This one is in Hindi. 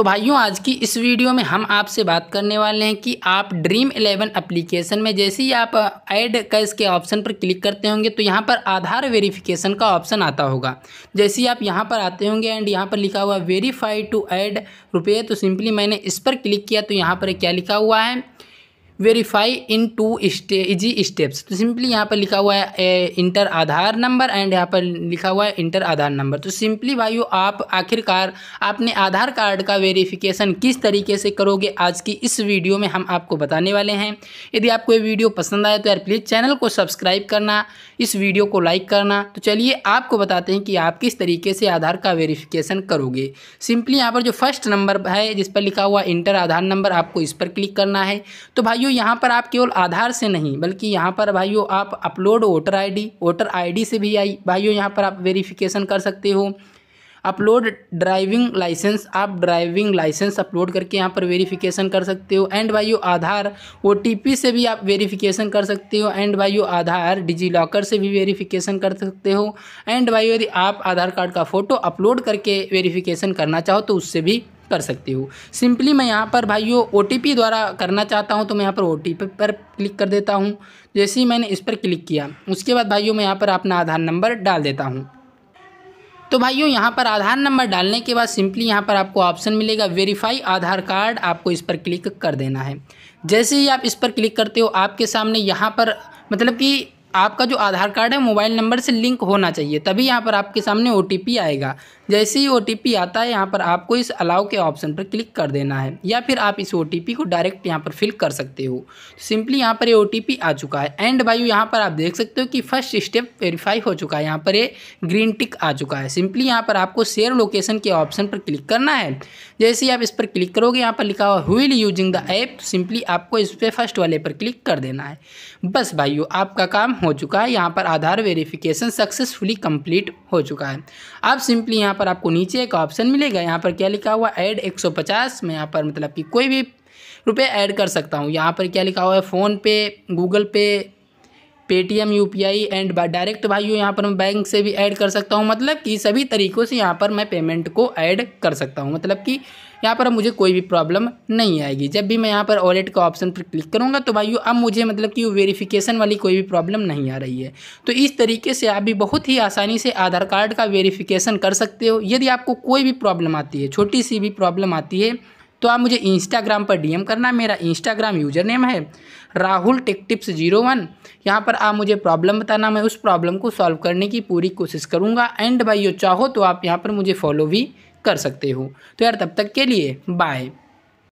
तो भाइयों आज की इस वीडियो में हम आपसे बात करने वाले हैं कि आप ड्रीम इलेवन अप्लीकेशन में जैसे ही आप ऐड कैश के ऑप्शन पर क्लिक करते होंगे तो यहाँ पर आधार वेरिफिकेशन का ऑप्शन आता होगा जैसे ही आप यहाँ पर आते होंगे एंड यहाँ पर लिखा हुआ वेरीफाई टू ऐड रुपये तो सिंपली मैंने इस पर क्लिक किया तो यहाँ पर क्या लिखा हुआ है verify in two easy steps तो सिंपली यहाँ पर लिखा हुआ है इंटर आधार नंबर एंड यहाँ पर लिखा हुआ है इंटर आधार नंबर तो सिंपली भाइयों आप आखिरकार आपने आधार कार्ड का वेरिफिकेशन किस तरीके से करोगे आज की इस वीडियो में हम आपको बताने वाले हैं यदि आपको ये वीडियो पसंद आए तो यार प्लीज़ चैनल को सब्सक्राइब करना इस वीडियो को लाइक करना तो चलिए आपको बताते हैं कि आप किस तरीके से आधार का वेरिफिकेशन करोगे सिंपली यहाँ पर जो फर्स्ट नंबर है जिस पर लिखा हुआ इंटर आधार नंबर आपको इस पर क्लिक करना है तो भाइयों भाइयों यहाँ पर आप केवल आधार से नहीं बल्कि यहाँ पर भाइयों आप upload voter ID voter ID से भी आई भाइयों यहाँ पर आप वेरिफिकेशन कर सकते हो अपलोड ड्राइविंग लाइसेंस आप ड्राइविंग लाइसेंस अपलोड करके यहाँ पर वेरिफिकेशन कर सकते हो एंड भाइयों आधार ओ से भी आप वेरिफिकेशन कर सकते हो एंड भाइयों आधार डिजी लॉकर से भी वेरिफिकेशन कर सकते हो एंड भाइयों यदि आप आधार कार्ड का फ़ोटो अपलोड करके वेरिफिकेशन करना चाहो तो उससे भी कर सकते हो सिंपली मैं यहाँ पर भाइयों ओ द्वारा करना चाहता हूँ तो मैं यहाँ पर ओ पर क्लिक कर देता हूँ जैसे ही मैंने इस पर क्लिक किया उसके बाद भाइयों मैं यहाँ पर अपना आधार नंबर डाल देता हूँ तो भाइयों यहाँ पर आधार नंबर डालने के बाद सिंपली यहाँ पर आपको ऑप्शन मिलेगा वेरीफाई आधार कार्ड आपको इस पर क्लिक कर देना है जैसे ही आप इस पर क्लिक करते हो आपके सामने यहाँ पर मतलब कि आपका जो आधार कार्ड है मोबाइल नंबर से लिंक होना चाहिए तभी यहाँ पर आपके सामने ओ आएगा जैसे ही ओ आता है यहाँ पर आपको इस अलाउ के ऑप्शन पर क्लिक कर देना है या फिर आप इस ओ को डायरेक्ट यहाँ पर फिल कर सकते हो सिंपली तो यहाँ पर ये यह ओ आ चुका है एंड भाई यहाँ पर आप देख सकते हो कि फर्स्ट स्टेप वेरीफाई हो चुका है यहाँ पर ये यह ग्रीन टिक आ चुका है सिंपली यहाँ पर आपको शेयर लोकेशन के ऑप्शन पर क्लिक करना है जैसे ही आप इस पर क्लिक करोगे यहाँ पर लिखा हुआ while using the app simply आपको इस पर फर्स्ट वाले पर क्लिक कर देना है बस भाइयों आपका काम हो चुका है यहाँ पर आधार वेरिफिकेशन सक्सेसफुली कंप्लीट हो चुका है अब सिंपली यहाँ पर आपको नीचे एक ऑप्शन मिलेगा यहाँ पर क्या लिखा हुआ ऐड 150 मैं यहाँ पर मतलब कि कोई भी रुपये ऐड कर सकता हूँ यहाँ पर क्या लिखा हुआ है फ़ोनपे पे गूगल पे पेटीएम यू एंड डायरेक्ट भाइयों यहाँ पर मैं बैंक से भी ऐड कर सकता हूँ मतलब कि सभी तरीक़ों से यहाँ पर मैं पेमेंट को ऐड कर सकता हूँ मतलब कि यहाँ पर मुझे कोई भी प्रॉब्लम नहीं आएगी जब भी मैं यहाँ पर ऑलेट का ऑप्शन पर क्लिक करूँगा तो भाइयों अब मुझे मतलब कि वेरिफिकेशन वाली कोई भी प्रॉब्लम नहीं आ रही है तो इस तरीके से आप भी बहुत ही आसानी से आधार कार्ड का वेरिफिकेशन कर सकते हो यदि आपको कोई भी प्रॉब्लम आती है छोटी सी भी प्रॉब्लम आती है तो आप मुझे इंस्टाग्राम पर डीएम करना मेरा इंस्टाग्राम यूजर नेम है Rahul tech tips zero one यहाँ पर आप मुझे प्रॉब्लम बताना मैं उस प्रॉब्लम को सॉल्व करने की पूरी कोशिश करूँगा एंड भाई यो चाहो तो आप यहाँ पर मुझे फॉलो भी कर सकते हो तो यार तब तक के लिए बाय